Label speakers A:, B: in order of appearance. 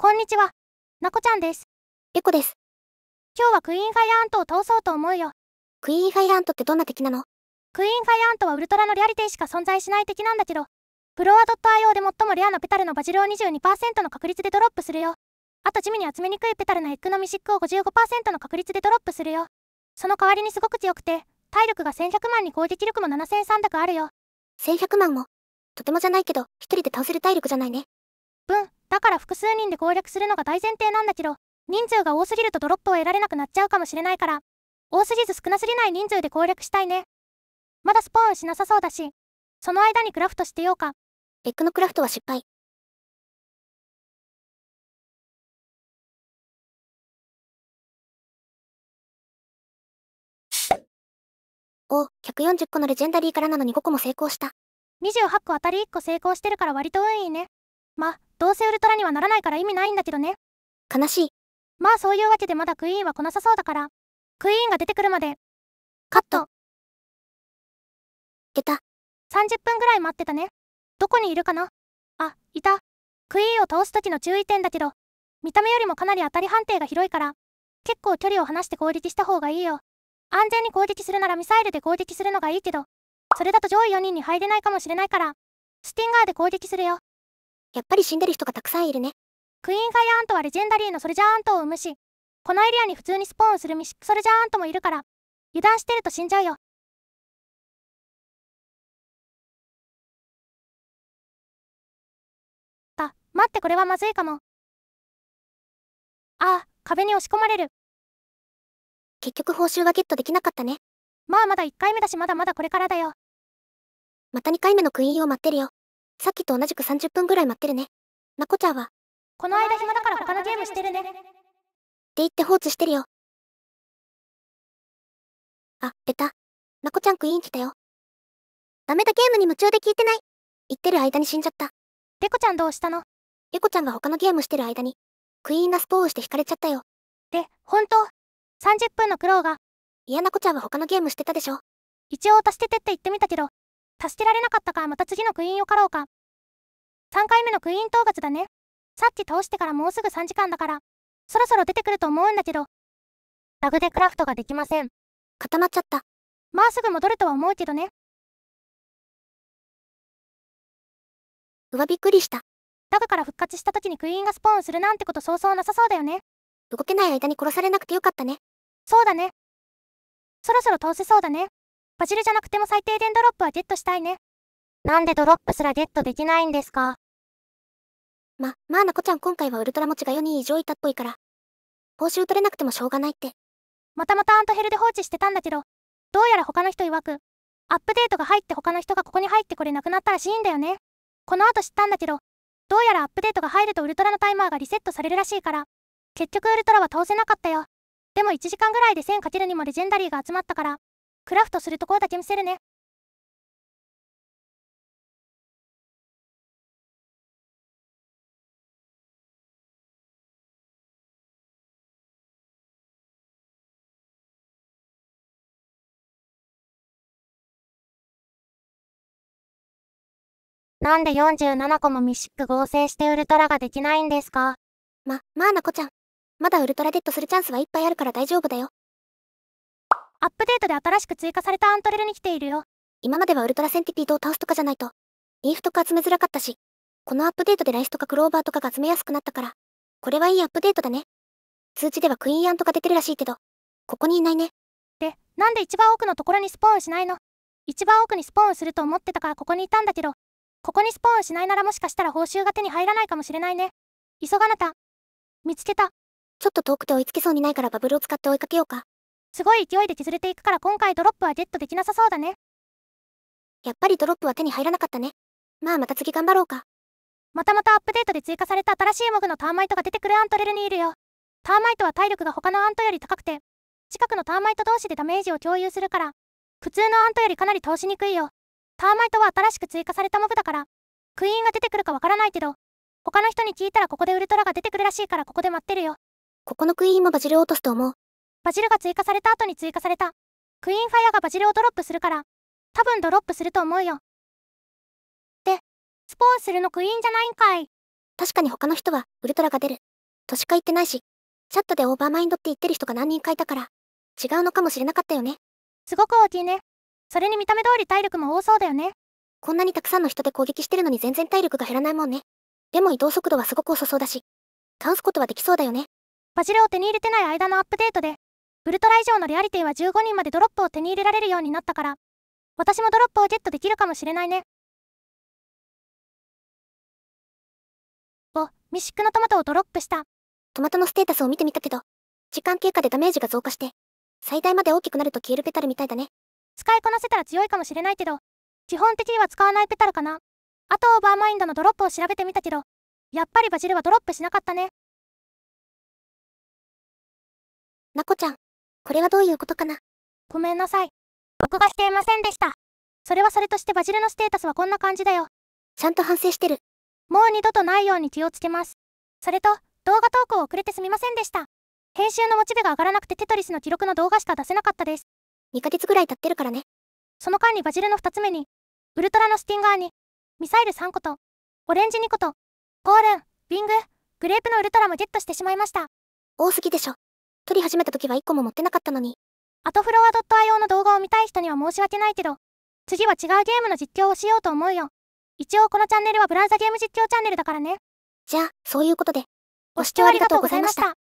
A: こんにちは。なこちゃんです。エコです。今日はクイーンファイアントを倒そうと思うよ。クイーンファイアントってどんな敵なのクイーンファイアントはウルトラのレアリティしか存在しない敵なんだけど、フロア .io で最もレアなペタルのバジルを22%の確率でドロップするよ。あと地味に集めにくいペタルのエッグのミシックを55%の確率でドロップするよ。その代わりにすごく強くて、体力が1100万に攻撃力も7 3 0 0あるよ。1100万も、とてもじゃないけど、一人で倒せる体力じゃないね。うん。だから複数人で攻略するのが大前提なんだけど人数が多すぎるとドロップを得られなくなっちゃうかもしれないから
B: 多すぎず少なすぎない人数で攻略したいねまだスポーンしなさそうだしその間にクラフトしてようかエッグのクラフトは失敗お140個のレジェンダリーからなのに5個も成功した
A: 28個当たり1個成功してるから割と運いいねまあ、どうせウルトラにはならないから意味
B: ないんだけどね。悲しい。まあそういうわけでまだクイーンは来なさそうだから。クイーンが出てくるまで。カット。出た30分ぐらい待ってたね。どこにいるかなあ、いた。クイーンを倒す時の注意点
A: だけど、見た目よりもかなり当たり判定が広いから、結構距離を離して攻撃した方がいいよ。安全に攻撃するならミサイルで攻撃するのがいいけど、それだと上位4人に入れないかもしれないから、スティンガーで攻撃するよ。やっぱり死んでる人がたくさんいるねク
B: イーンファイアントはレジェンダリーのソルジャーアントを生むしこのエリアに普通にスポーンするミシックソルジャーアントもいるから油断してると死んじゃうよあ待ってこれはまずいかもあ壁に押し込まれる結局報酬はゲットできなかったねまあまだ1回目だしまだまだこれからだよまた2回目のクイーンを待ってるよさっきと同じく30分ぐらい待ってるね。まこちゃんは。この間暇だから他のゲームしてるね。って言って放置してるよ。あ、ベタ。まこちゃんクイーン来たよ。ダメだゲームに夢中で聞いてない。言ってる間に死んじゃった。ペコちゃんどうしたのペコちゃんが他のゲームしてる
A: 間に、クイーンナスポーをして引かれちゃったよ。で、本当 ?30 分の苦労が。嫌な子ちゃんは他のゲームしてたでしょ。一応足しててって言ってみたけど、助けられなかったかまた次のクイーンを狩ろうか3回目のクイーン討伐だねさっき倒してから
B: もうすぐ3時間だからそろそろ出てくると思うんだけどラグでクラフトができません固まっちゃったまあすぐ戻るとは思うけどねうわびっくりしたラグから復活した時にクイーンがスポーン
A: するなんてことそうそうなさそうだよね動けない間に殺されなくてよかったねそうだねそろそろ倒せそうだねバジルじゃなくても最低限ドロップはゲットしたいね。なんでドロップすらゲットできないんですかま、まあなこちゃん今回はウルトラ持ちが4人以上いたっぽいから。報酬取れなくてもしょうがないって。またまたアントヘルで放置してたんだけど、どうやら他の人曰く、アップデートが入って他の人がここに入ってこれなくなったらしいんだよね。この後知ったんだけど、どうやらアップデートが入るとウルトラのタイマーがリセットされるらしいから、結局ウルトラは倒せなかったよ。でも1時間ぐらいで 1000× にもレ
B: ジェンダリーが集まったから、クラフトするところだけ見せるねなんで47個もミシック合成してウルトラができないんですか
A: ま、まあなこちゃん。まだウルトラデッドするチャンスはいっぱいあるから大丈夫だよ。アップデートで新しく追加されたアントレルに来ているよ。今まではウルトラセンティピードを倒すとかじゃないと、リーフとか集めづらかったし、このアップデートでライスとかクローバーとかが集めやすくなったから、これはいいアップデートだね。通知ではクイーンアンとか出てるらしいけど、ここにいないね。で、なんで一番奥のところにスポーンしないの一番奥にスポーンすると思ってたからここにいたんだけど、ここにスポーンしないならもしかしたら報酬が手に入らないかもしれないね。急がなた。見つけた。ちょっと遠くて追いつけそうにないからバブルを使って追いかけようか。すごい勢いで削れていくから今回ドロップはゲットできなさそうだね。やっぱりドロップは手に入らなかったね。まあまた次頑張ろうか。またまたアップデートで追加された新しいモグのターマイトが出てくるアントレルにいるよ。ターマイトは体力が他のアントより高くて、近くのターマイト同士でダメージを共有するから、普通のアントよりかなり倒しにくいよ。ターマイトは新しく追加されたモブだから、クイーンが出てくるかわからないけど、他の人に聞いたらここでウルトラが出てくるらしいからここで待ってるよ。ここのクイーンもバジルを落とすと思う。バジルが追加された後に追加された。クイーンファイアがバジルをドロップするから、多分ドロップすると思うよ。で、スポーンするのクイーンじゃないんかい。
B: 確かに他の人はウルトラが出
A: る。としか言ってないし、チャットでオーバーマインドって言ってる人が何人かいたから、違うのかもしれなかったよね。すごく大きいね。それに見た目通り体力も多そうだよね。こんなにたくさんの人で攻撃してるのに全然体力が減らないもんね。でも移動速度はすごく遅そうだし、倒すことはできそうだよね。バジルを手に入れてない間のアップデートで、ウルトラ以上のリアリティは
B: 15人までドロップを手に入れられるようになったから、私もドロップをゲットできるかもしれないね。お、ミシックのトマトをドロップした。トマトのステータスを見てみたけど、時間経過でダメージが増加して、最大ま
A: で大きくなると消えるペタルみたいだね。使いこなせたら強いかもしれないけど、基本的には使わない
B: ペタルかな。あとオーバーマインドのドロップを調べてみたけど、やっぱりバジルはドロップしなかったね。なこちゃん、これはどういうことかなごめんなさい。録画していませんでした。それはそれとしてバジルのステータスはこ
A: んな感じだよ。ちゃんと反省してる。もう二度とないように気をつけます。それと、動画投稿遅れてすみませんでした。編集のモチベが上がらなくてテトリスの記録の動画しか出せなかったです。2ヶ月ぐらい経ってるからね。その間にバジルの2つ目に、ウルトラのスティンガーに、ミサイル3個と、オレンジ2個と、ゴールン、ウィング、グレープのウルトラもゲットしてしまいました。多すぎでしょ。撮り始めた時は1個も持ってなかったのに。アトフロア .io の動画を見たい人には申し訳ないけど、次は違うゲームの実況をしようと思う
B: よ。一応このチャンネルはブラウザゲーム実況チャンネルだからね。じゃあ、そういうことで。ご視聴ありがとうございました。